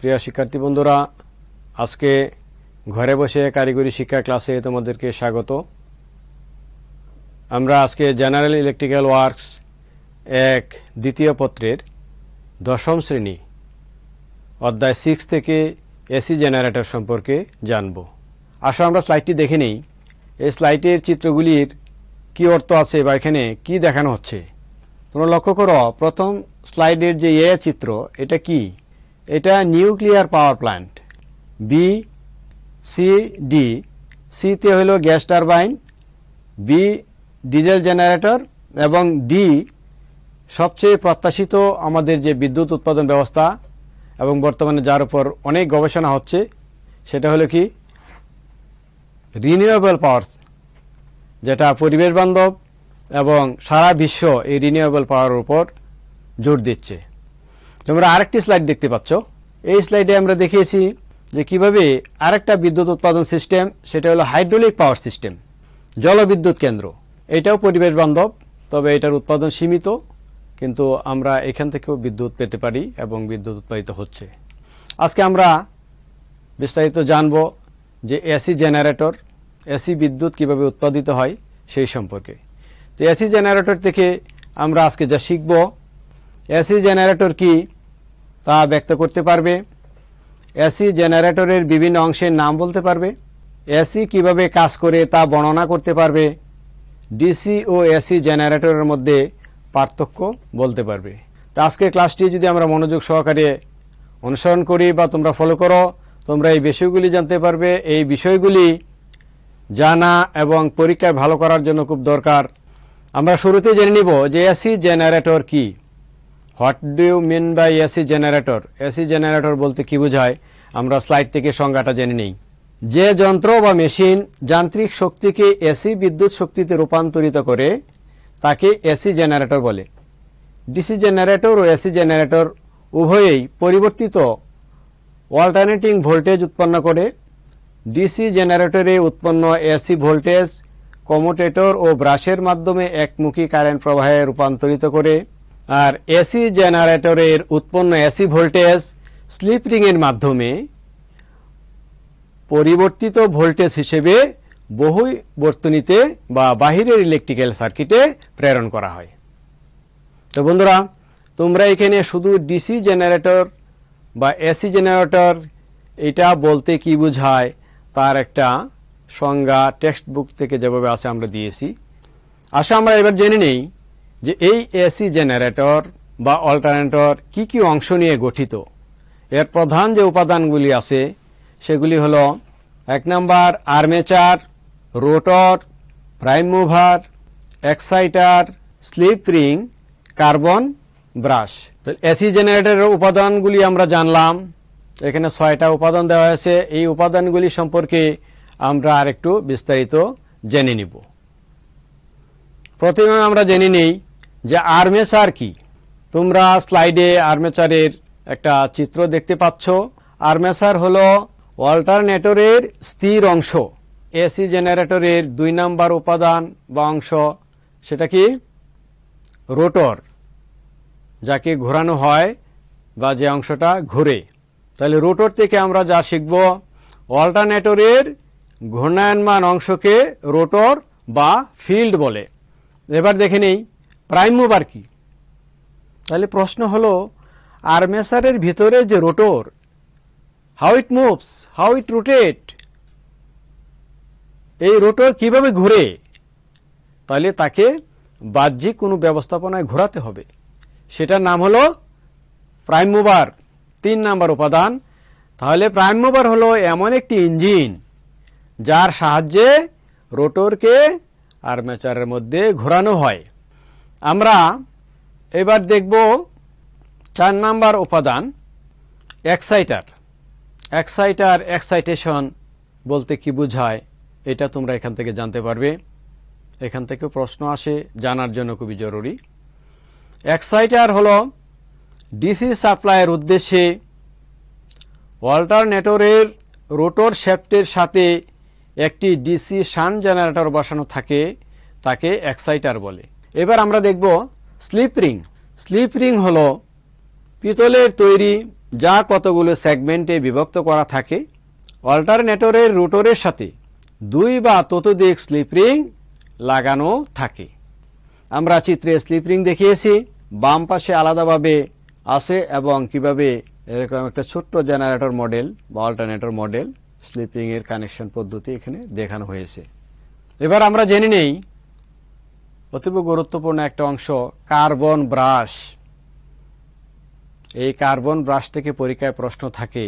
প্রিয় শিক্ষার্থী বন্ধুরা আজকে ঘরে বসে কারিগরি শিক্ষা ক্লাসে তোমাদেরকে স্বাগত আমরা আজকে জেনারেল ইলেকট্রিক্যাল ওয়ার্কস এক দ্বিতীয় পত্রের দশম শ্রেণী অধ্যায় সিক্স থেকে এসি জেনারেটর সম্পর্কে জানব আসলে আমরা স্লাইডটি দেখে নিই এই স্লাইডের চিত্রগুলির কি অর্থ আছে বা এখানে কী দেখানো হচ্ছে তোমরা লক্ষ্য করো প্রথম স্লাইডের যে এ চিত্র এটা কী এটা nuclear power plant B C D সিতে হলো gas turbine B diesel generator এবং ডি সবচেয়ে প্রত্যাশিত আমাদের যে বিদ্যুৎ উৎপাদন ব্যবস্থা এবং বর্তমানে যার উপর অনেক গবেষণা হচ্ছে সেটা হলো কি রিনিউয়েবল পাওয়ার যেটা পরিবেশ বান্ধব এবং সারা বিশ্ব এই রিনিউয়েবল পাওয়ার উপর জোর দিচ্ছে তোমরা আরেকটি স্লাইড দেখতে পাচ্ছ এই স্লাইডে আমরা দেখিয়েছি যে কিভাবে আরেকটা বিদ্যুৎ উৎপাদন সিস্টেম সেটা হলো হাইড্রোলিক পাওয়ার সিস্টেম জলবিদ্যুৎ কেন্দ্র এটাও পরিবেশ বান্ধব তবে এটার উৎপাদন সীমিত কিন্তু আমরা এখান থেকেও বিদ্যুৎ পেতে পারি এবং বিদ্যুৎ উৎপাদিত হচ্ছে আজকে আমরা বিস্তারিত জানব যে এসি জেনারেটর এসি বিদ্যুৎ কিভাবে উৎপাদিত হয় সেই সম্পর্কে তো এসি জেনারেটর থেকে আমরা আজকে যা শিখব এসি জেনারেটর কি তা ব্যক্ত করতে পারবে এসি জেনারেটরের বিভিন্ন অংশের নাম বলতে পারবে এসি কিভাবে কাজ করে তা বর্ণনা করতে পারবে ডিসি ও এসি জেনারেটরের মধ্যে পার্থক্য বলতে পারবে তো আজকের ক্লাসটি যদি আমরা মনোযোগ সহকারে অনুসরণ করি বা তোমরা ফলো করো তোমরা এই বিষয়গুলি জানতে পারবে এই বিষয়গুলি জানা এবং পরীক্ষায় ভালো করার জন্য খুব দরকার আমরা শুরুতে জেনে নিব যে এসি জেনারেটর কী what do you mean by AC generator AC generator বলতে কি বোঝায় আমরা স্লাইড থেকে সংজ্ঞাটা জেনে নিই যে যন্ত্র বা মেশিন যান্ত্রিক শক্তিকে এসি বিদ্যুৎ শক্তিতে রূপান্তরিত করে তাকে এসি জেনারেটর বলে ডিসি জেনারেটর ও এসি জেনারেটর উভয়েই পরিবর্তিত অল্টারনেটিং ভোল্টেজ উৎপন্ন করে ডিসি জেনারেটরে উৎপন্ন এসি ভোল্টেজ কমোটেটর ও ব্রাশের মাধ্যমে একমুখী কারেন্ট প্রবাহে রূপান্তরিত করে আর এসি জেনারেটরের উৎপন্ন এসি ভোল্টেজ স্লিপ মাধ্যমে পরিবর্তিত ভোল্টেজ হিসেবে বহু বর্তনীতে বা বাহিরের ইলেকট্রিক্যাল সার্কিটে প্রেরণ করা হয় তো বন্ধুরা তোমরা এখানে শুধু ডিসি জেনারেটর বা এসি জেনারেটর এটা বলতে কি বোঝায় তার একটা সংজ্ঞা টেক্সট বুক থেকে যেভাবে আছে আমরা দিয়েছি আসা আমরা এবার জেনে নেই যে এই এসি জেনারেটর বা অল্টারনেটর কি কি অংশ নিয়ে গঠিত এর প্রধান যে উপাদানগুলি আছে সেগুলি হল এক নম্বর armature rotor prime mover exciter slip ring carbon brush তো এসি জেনারেটরের উপাদানগুলি আমরা জানলাম এখানে ছয়টা উপাদান দেওয়া হয়েছে এই উপাদানগুলি সম্পর্কে আমরা আরেকটু বিস্তারিত জেনে নিব প্রথমে আমরা জেনে নিই যে আর্মেচার কি তোমরা স্লাইডে আর্মেচারের একটা চিত্র দেখতে পাচ্ছ আর্মেচার হলো অল্টারনেটরের স্থির অংশ এসি জেনারেটরের দুই নাম্বার উপাদান বা অংশ সেটা কি রোটর যাকে ঘোরানো হয় বা যে অংশটা ঘুরে তাহলে রোটর থেকে আমরা যা শিখব অল্টারনেটরের ঘূর্ণায়নমান অংশকে রোটর বা ফিল্ড বলে এবার দেখে নিই প্রাইম মুভার কি তাহলে প্রশ্ন হলো আর্মেসারের ভিতরে যে rotor how it moves how it rotate এই রোটর কিভাবে ঘুরে তাহলে তাকে বাহ্যিক কোনো ব্যবস্থাপনায় ঘোরাতে হবে সেটার নাম হলো প্রাইম মুভার তিন নাম্বার উপাদান তাহলে প্রাইম মুভার হলো এমন একটি ইঞ্জিন যার সাহায্যে রোটরকে আর্মেচারের মধ্যে ঘোরানো হয় আমরা এবার দেখব চার নাম্বার উপাদান এক্সাইটার এক্সাইটার এক্সাইটেশন বলতে কি বোঝায় এটা তোমরা এখান থেকে জানতে পারবে এখান থেকে প্রশ্ন আসে জানার জন্য খুবই জরুরি এক্সাইটার হলো ডিসি সাপ্লাইয়ের উদ্দেশ্যে অল্টারনেটরের রোটর শ্যাফ্টের সাথে একটি ডিসি সান জেনারেটর বসানো থাকে তাকে এক্সাইটার বলে এবার আমরা দেখব স্লিপ রিং স্লিপ রিং হল পিতলের তৈরি যা কতগুলো সেগমেন্টে বিভক্ত করা থাকে অল্টারনেটরের রোটরের সাথে দুই বা ততোধিক স্লিপ রিং লাগানো থাকে আমরা চিত্রে স্লিপ রিং দেখিয়েছি বাম পাশে আলাদাভাবে আসে এবং কিভাবে এরকম একটা ছোট্ট জেনারেটর মডেল বা অল্টারনেটর মডেল স্লিপিংয়ের কানেকশন পদ্ধতি এখানে দেখানো হয়েছে এবার আমরা জেনে নেই অতীব গুরুত্বপূর্ণ একটা অংশ কার্বন ব্রাশ এই কার্বন ব্রাশ থেকে পরীক্ষায় প্রশ্ন থাকে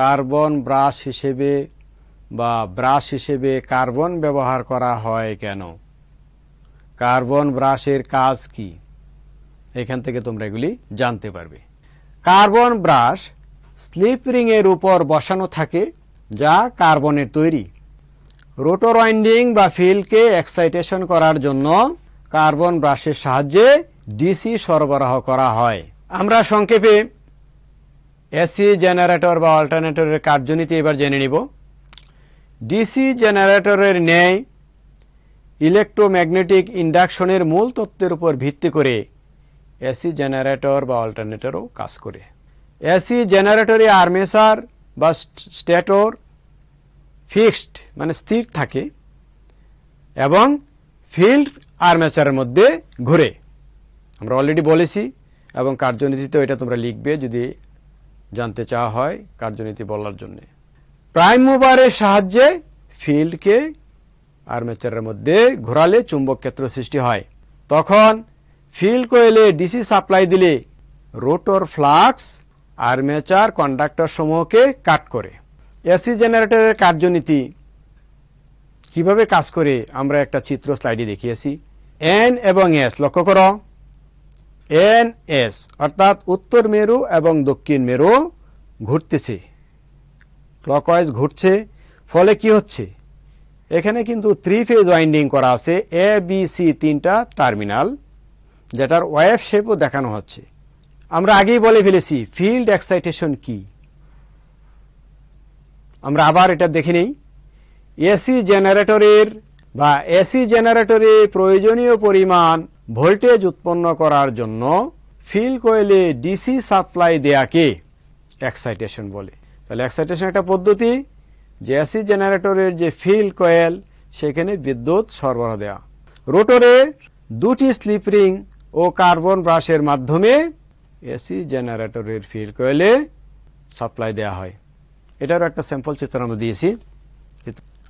কার্বন ব্রাশ হিসেবে বা ব্রাশ হিসেবে কার্বন ব্যবহার করা হয় কেন কার্বন ব্রাশের কাজ কি এখান থেকে তোমরা এগুলি জানতে পারবে কার্বন ব্রাশ স্লিপ রিংয়ের উপর বসানো থাকে যা কার্বনের তৈরি রোটর ওয়াইন্ডিং বা ফিল্ডকে এক্সাইটেশন করার জন্য কার্বন ব্রাশের সাহায্যে ডিসি সরবরাহ করা হয় আমরা সংক্ষেপে এসি জেনারেটর বা অল্টারনেটরের কার্যনীতি এবার জেনে নিব ডিসি জেনারেটরের ন্যায় ইলেকট্রোম্যাগনেটিক ইন্ডাকশনের মূল তত্ত্বের উপর ভিত্তি করে এসি জেনারেটর বা অল্টারনেটরও কাজ করে এসি জেনারেটরে আর্মেসার বা স্ট্যাটর ফিক্সড মানে স্থির থাকে এবং ফিল্ড আর্মেচারের মধ্যে ঘুরে আমরা অলরেডি বলেছি এবং কার্যনীতিতে এটা তোমরা লিখবে যদি জানতে চাওয়া হয় কার্যনীতি বলার জন্যে প্রাইম মুভারের সাহায্যে ফিল্ডকে আর্মেচারের মধ্যে ঘোরালে চুম্বক ক্ষেত্র সৃষ্টি হয় তখন ফিল্ড কোয়েলে ডিসি সাপ্লাই দিলে রোটর ফ্লাক্স আর্মেচার কন্ডাক্টর সমূহকে কাট করে এসি জেনারেটরের কার্যনীতি কিভাবে কাজ করে আমরা একটা চিত্র স্লাইডে দেখিয়েছি এন এবং এস লক্ষ্য করো এন এস অর্থাৎ উত্তর মেরু এবং দক্ষিণ মেরু ঘুরতেছে ক্লকওয়াইজ ঘুরছে ফলে কি হচ্ছে এখানে কিন্তু থ্রি ফেজ ওয়াইন্ডিং করা আছে এ বি সি তিনটা টার্মিনাল যেটার ওয়েভ শেপও দেখানো হচ্ছে আমরা আগেই বলে ফেলেছি ফিল্ড এক্সাইটেশন কী আমরা আবার এটা দেখে নিই এসি জেনারেটরের বা এসি জেনারেটরে প্রয়োজনীয় পরিমাণ ভোল্টেজ উৎপন্ন করার জন্য ফিল কয়েলে ডিসি সাপ্লাই দেয়াকে এক্সাইটেশন বলে তাহলে এক্সাইটেশন একটা পদ্ধতি যে এসি জেনারেটরের যে ফিল কয়েল সেখানে বিদ্যুৎ সরবরাহ দেওয়া রোটরে দুটি স্লিপ রিং ও কার্বন ব্রাশের মাধ্যমে এসি জেনারেটরের ফিল কয়েলে সাপ্লাই দেওয়া হয় এটারও একটা স্যাম্পল চিত্র আমরা দিয়েছি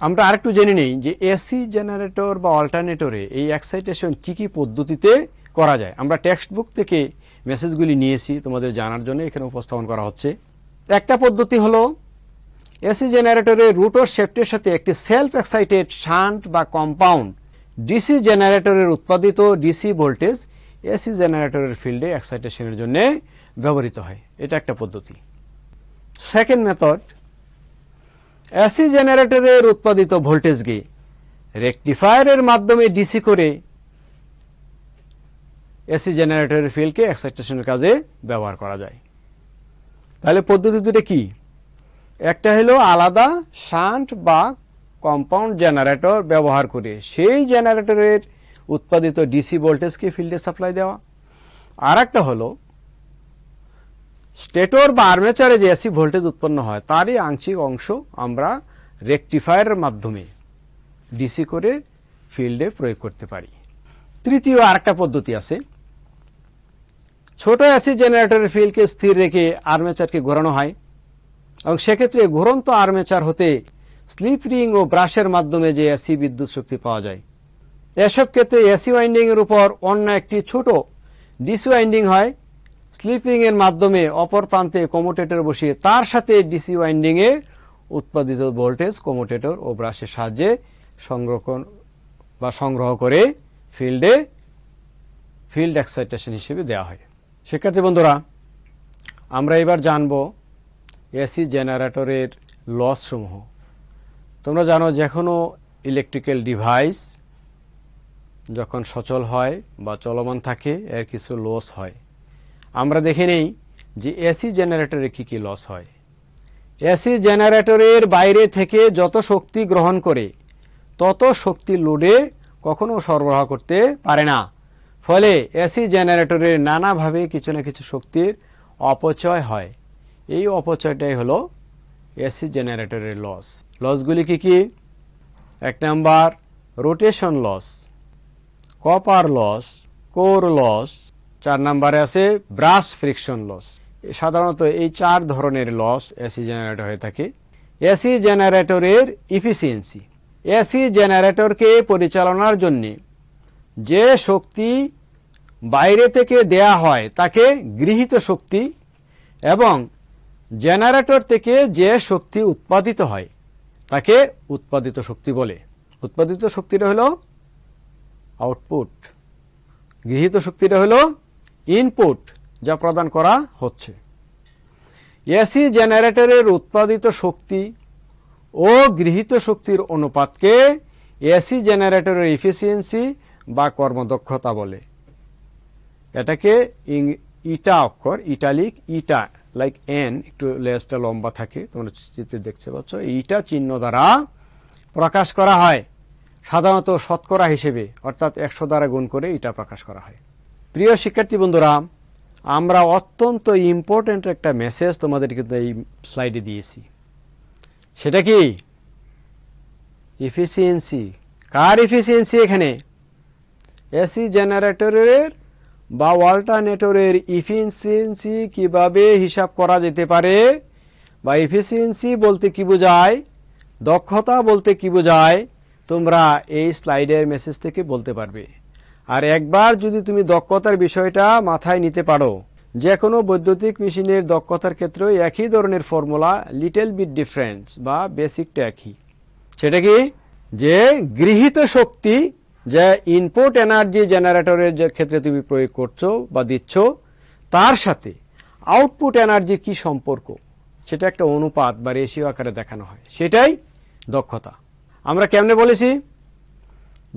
আমরা আরেকটু জেনে নিই যে এসি জেনারেটর বা অল্টারনেটরে এই এক্সাইটেশন কি কি পদ্ধতিতে করা যায় আমরা টেক্সট বুক থেকে মেসেজগুলি নিয়েছি তোমাদের জানার জন্য এখানে উপস্থাপন করা হচ্ছে একটা পদ্ধতি হলো এসি জেনারেটরে রুটোর সেফটির সাথে একটি সেলফ এক্সাইটেড শান্ট বা কম্পাউন্ড ডিসি জেনারেটরের উৎপাদিত ডিসি ভোল্টেজ এসি জেনারেটরের ফিল্ডে এক্সাইটেশনের জন্য ব্যবহৃত হয় এটা একটা পদ্ধতি সেকেন্ড মেথড অ্যাসি জেনারেটরের উৎপাদিত ভোল্টেজকে রেকটিফায়ারের মাধ্যমে ডিসি করে এসি জেনারেটরের ফিল্ডকে এক্সাইটেশনের কাজে ব্যবহার করা যায় তাহলে পদ্ধতি দুটো কী একটা হলো আলাদা শান্ট বা কম্পাউন্ড জেনারেটর ব্যবহার করে সেই জেনারেটরের উৎপাদিত ডিসি ভোল্টেজকে ফিল্ডে সাপ্লাই দেওয়া আর একটা হলো স্টেটর বা আর্মেচারে যে এসি ভোল্টেজ উৎপন্ন হয় তারই আংশিক অংশ আমরা রেকটিফায়ারের মাধ্যমে ডিসি করে ফিল্ডে প্রয়োগ করতে পারি তৃতীয় আরেকটা পদ্ধতি আছে ছোট অ্যাসি জেনারেটরের ফিল্ডকে স্থির রেখে আর্মেচারকে ঘোরানো হয় এবং সেক্ষেত্রে ঘোরন্ত আর্মেচার হতে স্লিপ রিং ও ব্রাশের মাধ্যমে যে এসি বিদ্যুৎ শক্তি পাওয়া যায় এসব ক্ষেত্রে এসি ওয়াইন্ডিংয়ের উপর অন্য একটি ছোট ডিসি ওয়াইন্ডিং হয় স্লিপিং এর মাধ্যমে অপর প্রান্তে কমোটেটর বসিয়ে তার সাথে ডিসি ওয়াইন্ডিং এ উৎপাদিত ভোল্টেজ কমোটেটর ও ব্রাশের সাহায্যে সংরক্ষণ বা সংগ্রহ করে ফিল্ডে ফিল্ড এক্সাইটেশন হিসেবে দেওয়া হয় শিক্ষার্থী বন্ধুরা আমরা এবার জানব এসি জেনারেটরের লসসমূহ তোমরা জানো যে কোনো ইলেকট্রিক্যাল ডিভাইস যখন সচল হয় বা চলমান থাকে এর কিছু লস হয় আমরা দেখে নেই যে এসি জেনারেটরে কী কী লস হয় এসি জেনারেটরের বাইরে থেকে যত শক্তি গ্রহণ করে তত শক্তি লোডে কখনো সরবরাহ করতে পারে না ফলে এসি জেনারেটরের নানাভাবে কিছু না কিছু শক্তির অপচয় হয় এই অপচয়টাই হলো এসি জেনারেটরের লস লসগুলি কি কি এক number rotation loss copper loss core loss চার নাম্বারে আছে ব্রাশ ফ্রিকশন লস সাধারণত এই চার ধরনের লস এসি জেনারেটর হয়ে থাকে এসি জেনারেটরের ইফিসিয়েন্সি এসি জেনারেটরকে পরিচালনার জন্যে যে শক্তি বাইরে থেকে দেয়া হয় তাকে গৃহীত শক্তি এবং জেনারেটর থেকে যে শক্তি উৎপাদিত হয় তাকে উৎপাদিত শক্তি বলে উৎপাদিত শক্তিটা হলো আউটপুট গৃহীত শক্তিটা হলো ইনপুট যা প্রদান করা হচ্ছে এসি জেনারেটরের উৎপাদিত শক্তি ও গৃহীত শক্তির অনুপাতকে এসি জেনারেটরের ইফিসিয়েন্সি বা কর্মদক্ষতা বলে এটাকে ইটা অক্ষর ইটালিক ইটা লাইক এন একটু লেসটা লম্বা থাকে তোমরা চিত্রে দেখতে পাচ্ছ ইটা চিহ্ন দ্বারা প্রকাশ করা হয় সাধারণত শতকরা হিসেবে অর্থাৎ একশো দ্বারা গুণ করে এটা প্রকাশ করা হয় প্রিয় শিক্ষার্থী বন্ধুরা আমরা অত্যন্ত ইম্পর্ট্যান্ট একটা মেসেজ তোমাদের কিন্তু এই স্লাইডে দিয়েছি সেটা কি ইফিসিয়েন্সি কার ইফিসিয়েন্সি এখানে এসি জেনারেটরের বা অল্টারনেটরের ইফিসিয়েন্সি কিভাবে হিসাব করা যেতে পারে বা ইফিসিয়েন্সি বলতে কি বোঝায় দক্ষতা বলতে কি বোঝায় তোমরা এই স্লাইডের মেসেজ থেকে বলতে পারবে আর একবার যদি তুমি দক্ষতার বিষয়টা মাথায় নিতে পারো যে কোনো বৈদ্যুতিক মেশিনের দক্ষতার ক্ষেত্রেও একই ধরনের ফর্মুলা লিটল বিট ডিফারেন্স বা বেসিকটা একই সেটা কি যে গৃহীত শক্তি যে ইনপুট এনার্জি জেনারেটরের যে ক্ষেত্রে তুমি প্রয়োগ করছো বা দিচ্ছ তার সাথে আউটপুট এনার্জির কি সম্পর্ক সেটা একটা অনুপাত বা রেশিও আকারে দেখানো হয় সেটাই দক্ষতা আমরা কেমনে বলেছি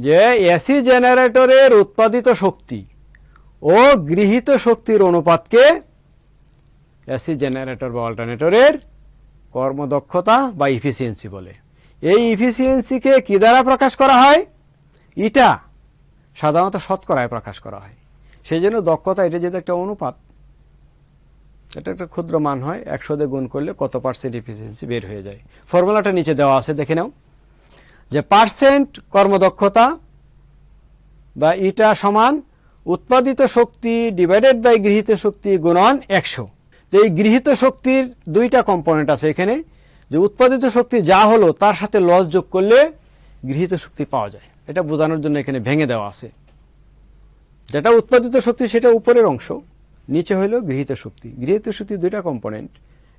যে এসি জেনারেটরের উৎপাদিত শক্তি ও গৃহীত শক্তির অনুপাতকে এসি জেনারেটর বা অল্টারনেটরের কর্মদক্ষতা বা ইফিসিয়েন্সি বলে এই ইফিসিয়েন্সিকে কি দ্বারা প্রকাশ করা হয় ইটা সাধারণত শতকরায় প্রকাশ করা হয় সেই জন্য দক্ষতা এটা যেহেতু একটা অনুপাত এটা একটা ক্ষুদ্র মান হয় একশো দিয়ে গুণ করলে কত পার্সেন্ট ইফিসিয়েন্সি বের হয়ে যায় ফর্মুলাটা নিচে দেওয়া আছে দেখে নাও যে পার্সেন্ট কর্মদক্ষতা বা ইটা সমান উৎপাদিত শক্তি ডিভাইডেড বাই গৃহীত শক্তি গুণন একশো তো এই গৃহীত শক্তির দুইটা কম্পোনেন্ট আছে এখানে যে উৎপাদিত শক্তি যা হলো তার সাথে লস যোগ করলে গৃহীত শক্তি পাওয়া যায় এটা বোঝানোর জন্য এখানে ভেঙে দেওয়া আছে যেটা উৎপাদিত শক্তি সেটা উপরের অংশ নিচে হইল গৃহীত শক্তি গৃহীত শক্তি দুইটা কম্পোনেন্ট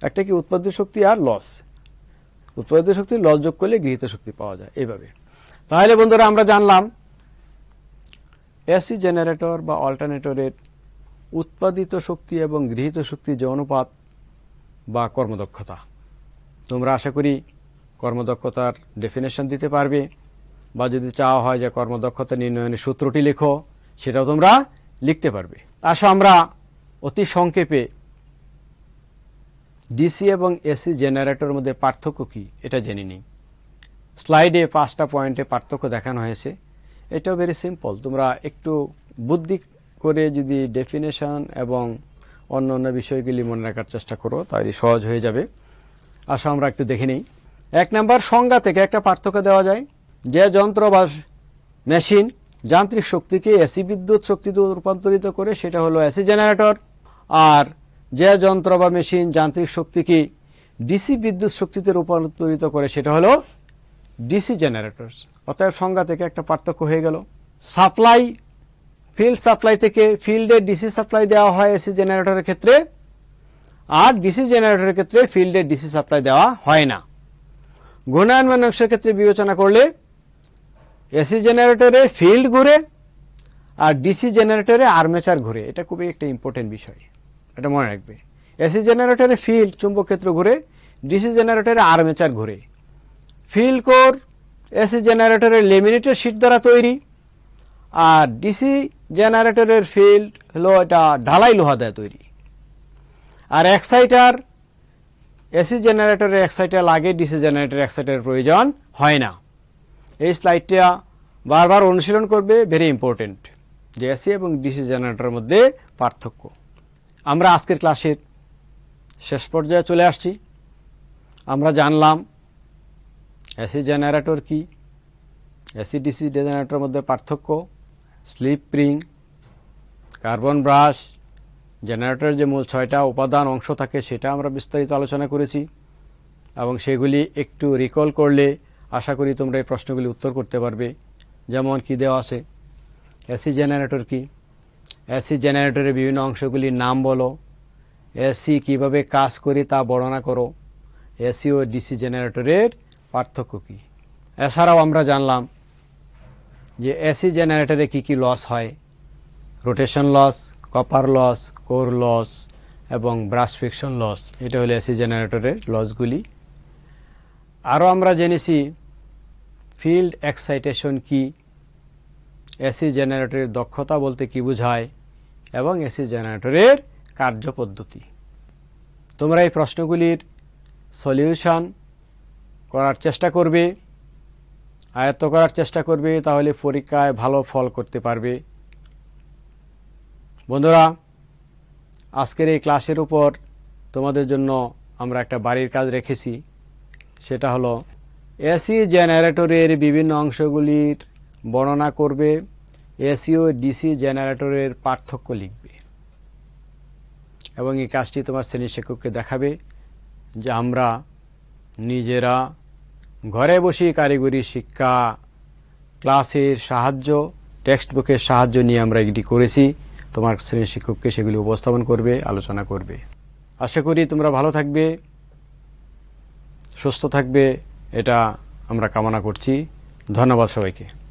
একটা কি উৎপাদিত শক্তি আর লস উৎপাদিত শক্তি লস যোগ করলে গৃহীত শক্তি পাওয়া যায় এইভাবে তাহলে বন্ধুরা আমরা জানলাম এসি জেনারেটর বা অল্টারনেটরের উৎপাদিত শক্তি এবং গৃহীত শক্তির যে অনুপাত বা কর্মদক্ষতা তোমরা আশা করি কর্মদক্ষতার ডেফিনেশন দিতে পারবে বা যদি চাওয়া হয় যে কর্মদক্ষতা নির্ণয়নের সূত্রটি লেখো সেটাও তোমরা লিখতে পারবে আসো আমরা অতি সংক্ষেপে ডিসি এবং এসি জেনারেটরের মধ্যে পার্থক্য কী এটা জেনে নিই স্লাইডে পাঁচটা পয়েন্টে পার্থক্য দেখানো হয়েছে এটাও ভেরি সিম্পল তোমরা একটু বুদ্ধি করে যদি ডেফিনেশন এবং অন্য অন্য বিষয়গুলি মনে রাখার চেষ্টা করো তাহলে সহজ হয়ে যাবে আসা আমরা একটু দেখে নিই এক নাম্বার সংজ্ঞা থেকে একটা পার্থক্য দেওয়া যায় যে যন্ত্র বা মেশিন যান্ত্রিক শক্তিকে এসি বিদ্যুৎ শক্তিতে রূপান্তরিত করে সেটা হলো এসি জেনারেটর আর যে যন্ত্র বা মেশিন যান্ত্রিক শক্তিকে ডিসি বিদ্যুৎ শক্তিতে রূপান্তরিত করে সেটা হলো ডিসি জেনারেটরস অতএব সংজ্ঞা থেকে একটা পার্থক্য হয়ে গেল সাপ্লাই ফিল্ড সাপ্লাই থেকে ফিল্ডে ডিসি সাপ্লাই দেওয়া হয় এসি জেনারেটরের ক্ষেত্রে আর ডিসি জেনারেটরের ক্ষেত্রে ফিল্ডে ডিসি সাপ্লাই দেওয়া হয় না ঘূর্ণায়নমান মানুষের ক্ষেত্রে বিবেচনা করলে এসি জেনারেটরে ফিল্ড ঘুরে আর ডিসি জেনারেটরে আর্মেচার ঘুরে এটা খুবই একটা ইম্পর্টেন্ট বিষয় এটা মনে রাখবে এসি জেনারেটরে ফিল্ড চুম্বক ক্ষেত্র ঘুরে ডিসি জেনারেটরে আর্মেচার ঘুরে ফিল্ড কোর এসি জেনারেটরের লেমিনেটের শিট দ্বারা তৈরি আর ডিসি জেনারেটরের ফিল্ড হলো এটা ঢালাই লোহা দেয় তৈরি আর এক্সাইটার এসি জেনারেটরের এক্সাইটার লাগে ডিসি জেনারেটরের এক্সাইটারের প্রয়োজন হয় না এই স্লাইডটা বারবার অনুশীলন করবে ভেরি ইম্পর্টেন্ট যে এসি এবং ডিসি জেনারেটরের মধ্যে পার্থক্য আমরা আজকের ক্লাসের শেষ পর্যায়ে চলে আসছি আমরা জানলাম এসি জেনারেটর কি এসি ডিসি জেনারেটর মধ্যে পার্থক্য স্লিপ প্রিং কার্বন ব্রাশ জেনারেটরের যে মূল ছয়টা উপাদান অংশ থাকে সেটা আমরা বিস্তারিত আলোচনা করেছি এবং সেগুলি একটু রিকল করলে আশা করি তোমরা এই প্রশ্নগুলি উত্তর করতে পারবে যেমন কি দেওয়া আছে এসি জেনারেটর কি এসি জেনারেটরের বিভিন্ন অংশগুলির নাম বলো এসি কিভাবে কাজ করি তা বর্ণনা করো এসি ও ডিসি জেনারেটরের পার্থক্য কী এছাড়াও আমরা জানলাম যে এসি জেনারেটরে কি কি লস হয় rotation loss copper loss core loss এবং ব্রাশ ফিকশন লস এটা হলো এসি জেনারেটরের লসগুলি আরও আমরা জেনেছি ফিল্ড এক্সাইটেশন কী এসি জেনারেটরের দক্ষতা বলতে কি বোঝায় এবং এসি জেনারেটরের কার্যপদ্ধতি তোমরা এই প্রশ্নগুলির সলিউশান করার চেষ্টা করবে আয়ত্ত করার চেষ্টা করবে তাহলে পরীক্ষায় ভালো ফল করতে পারবে বন্ধুরা আজকের এই ক্লাসের উপর তোমাদের জন্য আমরা একটা বাড়ির কাজ রেখেছি সেটা হলো এসি জেনারেটরের বিভিন্ন অংশগুলির বর্ণনা করবে এসিও ডিসি জেনারেটরের পার্থক্য লিখবে এবং এই কাজটি তোমার শ্রেণী শিক্ষককে দেখাবে যে আমরা নিজেরা ঘরে বসে কারিগরি শিক্ষা ক্লাসের সাহায্য টেক্সট বুকের সাহায্য নিয়ে আমরা এটি করেছি তোমার শ্রেণী শিক্ষককে সেগুলি উপস্থাপন করবে আলোচনা করবে আশা করি তোমরা ভালো থাকবে সুস্থ থাকবে এটা আমরা কামনা করছি ধন্যবাদ সবাইকে